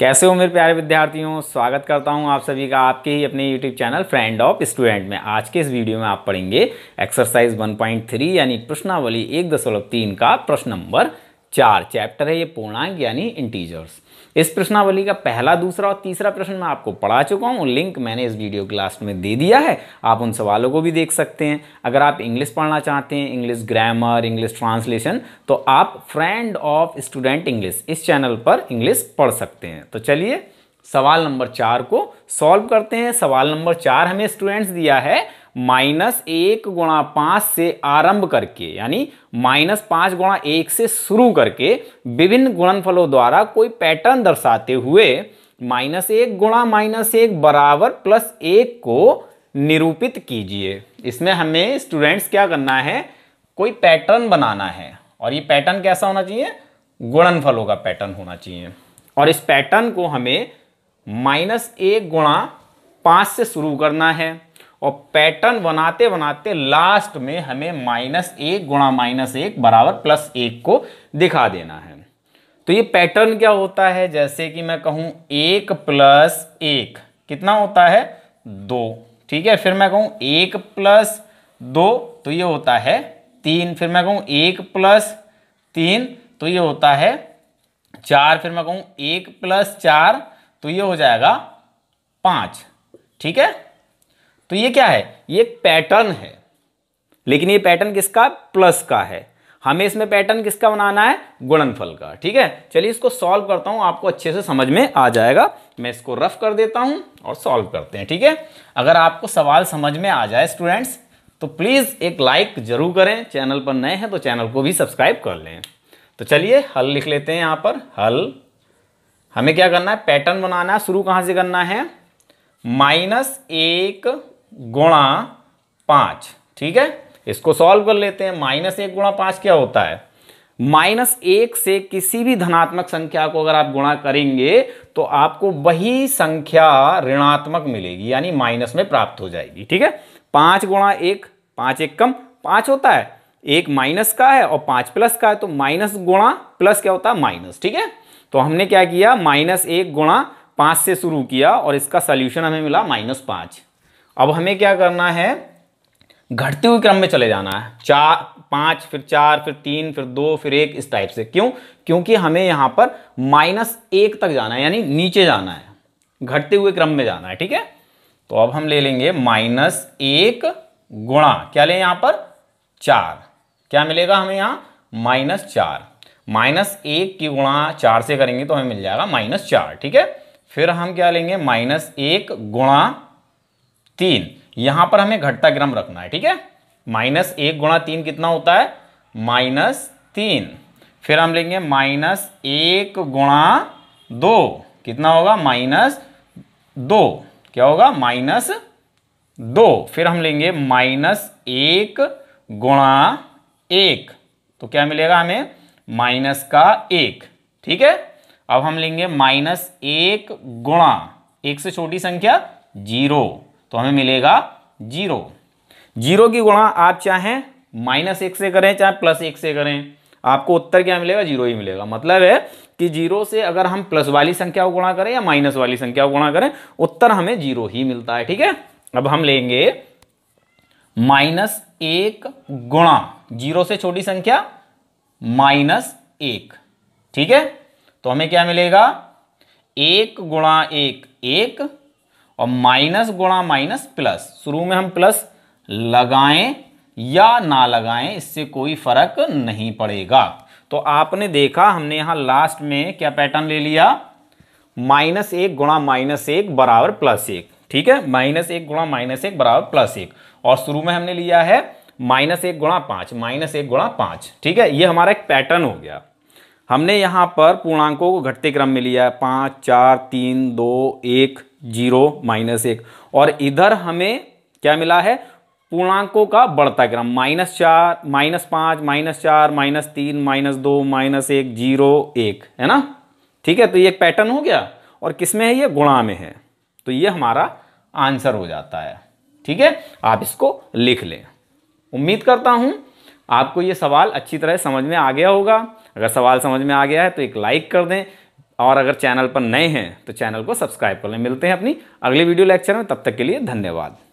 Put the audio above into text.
कैसे हो मेरे प्यारे विद्यार्थियों स्वागत करता हूं आप सभी का आपके ही अपने YouTube channel friend of student में आज के इस वीडियो में आप पढ़ेंगे एक्सरसाइज 1.3 यानी प्रश्नावली एक दशमलव तीन का प्रश्न नंबर चार चैप्टर है ये पूर्णांक यानी इंटीजर्स इस प्रश्नावली का पहला दूसरा और तीसरा प्रश्न मैं आपको पढ़ा चुका हूँ लिंक मैंने इस वीडियो के लास्ट में दे दिया है आप उन सवालों को भी देख सकते हैं अगर आप इंग्लिश पढ़ना चाहते हैं इंग्लिश ग्रामर इंग्लिश ट्रांसलेशन तो आप फ्रेंड ऑफ स्टूडेंट इंग्लिश इस चैनल पर इंग्लिश पढ़ सकते हैं तो चलिए सवाल नंबर चार को सॉल्व करते हैं सवाल नंबर चार हमें स्टूडेंट्स दिया है माइनस एक गुणा पाँच से आरंभ करके यानी माइनस पाँच गुणा एक से शुरू करके विभिन्न गुणनफलों द्वारा कोई पैटर्न दर्शाते हुए माइनस एक गुणा माइनस एक बराबर प्लस एक को निरूपित कीजिए इसमें हमें स्टूडेंट्स क्या करना है कोई पैटर्न बनाना है और ये पैटर्न कैसा होना चाहिए गुणनफलों का पैटर्न होना चाहिए और इस पैटर्न को हमें माइनस एक गुणा पाँच से शुरू करना है और पैटर्न बनाते बनाते लास्ट में हमें माइनस एक गुणा माइनस एक बराबर प्लस एक को दिखा देना है तो ये पैटर्न क्या होता है जैसे कि मैं कहूं एक प्लस एक कितना होता है दो ठीक है फिर मैं कहूं एक प्लस दो तो ये होता है तीन फिर मैं कहूं एक प्लस तीन तो ये होता है चार फिर मैं कहूं एक प्लस चार तो ये हो जाएगा पांच ठीक है तो ये क्या है ये पैटर्न है लेकिन ये पैटर्न किसका प्लस का है हमें इसमें पैटर्न किसका बनाना है गुणनफल का ठीक है चलिए इसको सॉल्व करता हूं आपको अच्छे से समझ में आ जाएगा मैं इसको रफ कर देता हूं और सॉल्व करते हैं ठीक है अगर आपको सवाल समझ में आ जाए स्टूडेंट्स तो प्लीज़ एक लाइक जरूर करें चैनल पर नए हैं तो चैनल को भी सब्सक्राइब कर लें तो चलिए हल लिख लेते हैं यहां पर हल हमें क्या करना है पैटर्न बनाना है शुरू कहां से करना है माइनस एक गुणा पांच ठीक है इसको सॉल्व कर लेते हैं माइनस एक गुणा पांच क्या होता है माइनस एक से किसी भी धनात्मक संख्या को अगर आप गुणा करेंगे तो आपको वही संख्या ऋणात्मक मिलेगी यानी माइनस में प्राप्त हो जाएगी ठीक है पांच गुणा एक पांच एक कम पांच होता है एक माइनस का है और पांच प्लस का है तो माइनस गुणा प्लस क्या होता है माइनस ठीक है तो हमने क्या किया माइनस एक गुणा पांच से शुरू किया और इसका सोल्यूशन हमें मिला माइनस पांच अब हमें क्या करना है घटते हुए क्रम में चले जाना है चार पांच फिर चार फिर तीन फिर दो फिर एक इस टाइप से क्यों क्योंकि हमें यहां पर माइनस एक तक जाना है यानी नीचे जाना है घटते हुए क्रम में जाना है ठीक है तो अब हम ले लेंगे माइनस एक गुणा क्या लें यहां पर चार क्या मिलेगा हमें यहां माइनस चार माइनस एक की गुणा चार से करेंगे तो हमें मिल जाएगा माइनस चार ठीक है फिर हम क्या लेंगे माइनस एक गुणा तीन यहां पर हमें घटता क्रम रखना है ठीक है माइनस एक गुणा तीन कितना होता है माइनस तीन फिर हम लेंगे माइनस एक गुणा दो कितना होगा माइनस दो क्या होगा माइनस दो फिर हम लेंगे माइनस एक गुणा एक तो क्या मिलेगा हमें माइनस का एक ठीक है अब हम लेंगे माइनस एक गुणा एक से छोटी संख्या जीरो तो हमें मिलेगा जीरो जीरो की गुणा आप चाहें माइनस एक से करें चाहे प्लस एक से करें आपको उत्तर क्या मिलेगा जीरो ही मिलेगा मतलब है कि जीरो से अगर हम प्लस वाली संख्या को गुणा करें या माइनस वाली संख्या को गुणा करें उत्तर हमें जीरो ही मिलता है ठीक है अब हम लेंगे माइनस एक गुणा जीरो से छोटी संख्या माइनस एक ठीक है तो हमें क्या मिलेगा एक गुणा एक एक और माइनस गुणा माइनस प्लस शुरू में हम प्लस लगाएं या ना लगाएं इससे कोई फर्क नहीं पड़ेगा तो आपने देखा हमने यहां लास्ट में क्या पैटर्न ले लिया माइनस एक गुणा माइनस एक बराबर प्लस एक ठीक है माइनस एक गुणा माइनस एक बराबर प्लस एक और शुरू में हमने लिया है माइनस एक गुणा पांच माइनस एक गुणा पांच ठीक है ये हमारा एक पैटर्न हो गया हमने यहाँ पर पूर्णांकों को घटते क्रम में लिया है पाँच चार तीन दो एक जीरो माइनस एक और इधर हमें क्या मिला है पूर्णांकों का बढ़ता क्रम माइनस चार माइनस पाँच माइनस चार माइनस तीन माइनस दो माइनस एक जीरो एक है ना ठीक है तो ये एक पैटर्न हो गया और किस में है ये गुणा में है तो ये हमारा आंसर हो जाता है ठीक है आप इसको लिख लें उम्मीद करता हूँ आपको ये सवाल अच्छी तरह समझ में आ गया होगा अगर सवाल समझ में आ गया है तो एक लाइक कर दें और अगर चैनल पर नए हैं तो चैनल को सब्सक्राइब कर लें मिलते हैं अपनी अगली वीडियो लेक्चर में तब तक के लिए धन्यवाद